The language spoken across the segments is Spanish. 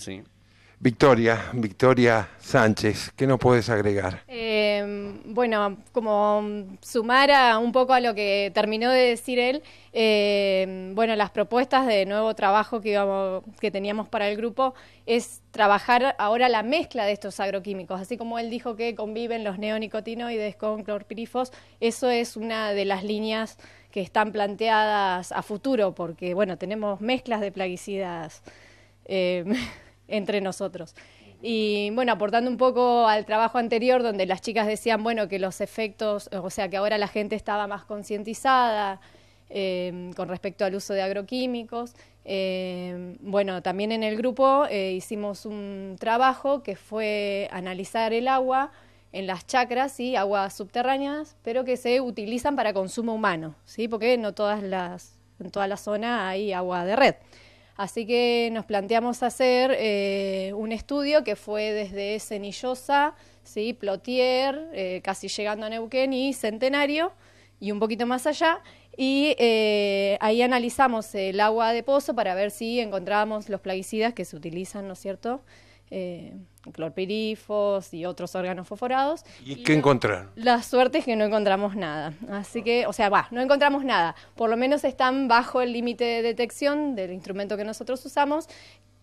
Sí. Victoria, Victoria Sánchez, ¿qué nos puedes agregar? Em, bueno, como sumar un poco a lo que terminó de decir él, em, bueno, las propuestas de nuevo trabajo que, teníamos para el grupo es trabajar ahora la mezcla de estos agroquímicos. Así como él dijo que conviven los neonicotinoides con clorpirifos, eso es una de las líneas que están planteadas a futuro, porque, bueno, tenemos mezclas de plaguicidas. Em, entre nosotros. Y bueno, aportando un poco al trabajo anterior, donde las chicas decían, bueno, que los efectos, o sea, que ahora la gente estaba más concientizada eh, con respecto al uso de agroquímicos. Eh, bueno, también en el grupo eh, hicimos un trabajo que fue analizar el agua en las chacras, y aguas subterráneas, pero que se utilizan para consumo humano, ¿sí? porque no todas las, en toda la zona hay agua de red. Así que nos planteamos hacer eh, un estudio que fue desde Cenillosa, ¿sí? Plotier, eh, casi llegando a Neuquén y Centenario, y un poquito más allá. Y eh, ahí analizamos el agua de pozo para ver si encontrábamos los plaguicidas que se utilizan, ¿no es cierto?, eh, clorpirifos y otros órganos fosforados. ¿Y, qué encontraron? La suerte es que no encontramos nada. Así que, o sea, va, no encontramos nada. Por lo menos están bajo el límite de detección del instrumento que nosotros usamos,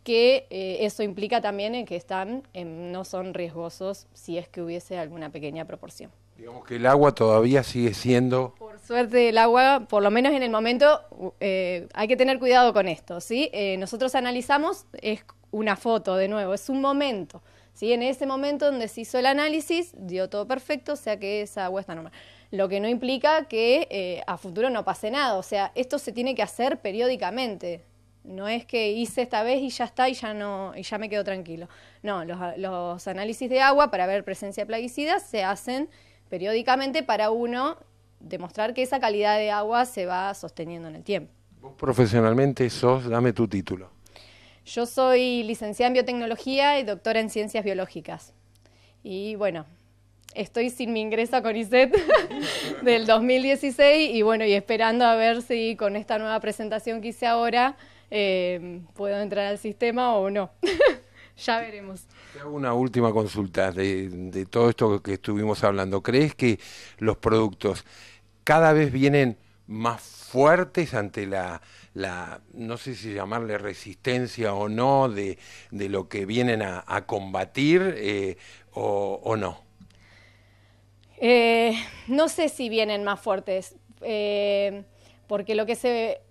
que eh, eso implica también en que están, no son riesgosos si es que hubiese alguna pequeña proporción. Digamos que el agua todavía sigue siendo... Por suerte el agua, por lo menos en el momento, eh, hay que tener cuidado con esto, ¿sí? nosotros analizamos, es una foto de nuevo, es un momento. Si En ese momento donde se hizo el análisis, dio todo perfecto, o sea que esa agua está normal. Lo que no implica que eh, a futuro no pase nada, o sea, esto se tiene que hacer periódicamente. No es que hice esta vez y ya está y ya no y ya me quedo tranquilo. No, los, los análisis de agua para ver presencia de plaguicidas se hacen periódicamente para uno demostrar que esa calidad de agua se va sosteniendo en el tiempo. Vos profesionalmente sos, dame tu título. Yo soy licenciada en biotecnología y doctora en ciencias biológicas. Y bueno, estoy sin mi ingreso con ISET del 2016 y bueno, y esperando a ver si con esta nueva presentación que hice ahora eh, puedo entrar al sistema o no. ya veremos. Te hago una última consulta de todo esto que estuvimos hablando. ¿Crees que los productos cada vez vienen más fuertes ante la, no sé si llamarle resistencia o no, de, lo que vienen a, combatir eh, o, no? Eh, no sé si vienen más fuertes, eh, porque lo que se,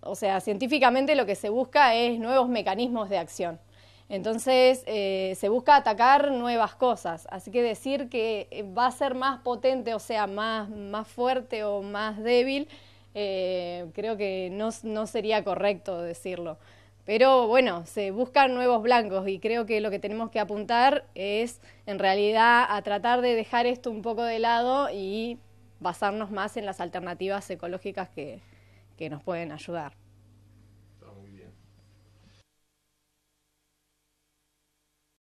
o sea, científicamente lo que se busca es nuevos mecanismos de acción. Entonces eh, se busca atacar nuevas cosas. Así que decir que eh, va a ser más potente, o sea, más, fuerte o más débil, eh, creo que no, sería correcto decirlo. Pero bueno, se buscan nuevos blancos y creo que lo que tenemos que apuntar es en realidad a tratar de dejar esto un poco de lado y basarnos más en las alternativas ecológicas que nos pueden ayudar.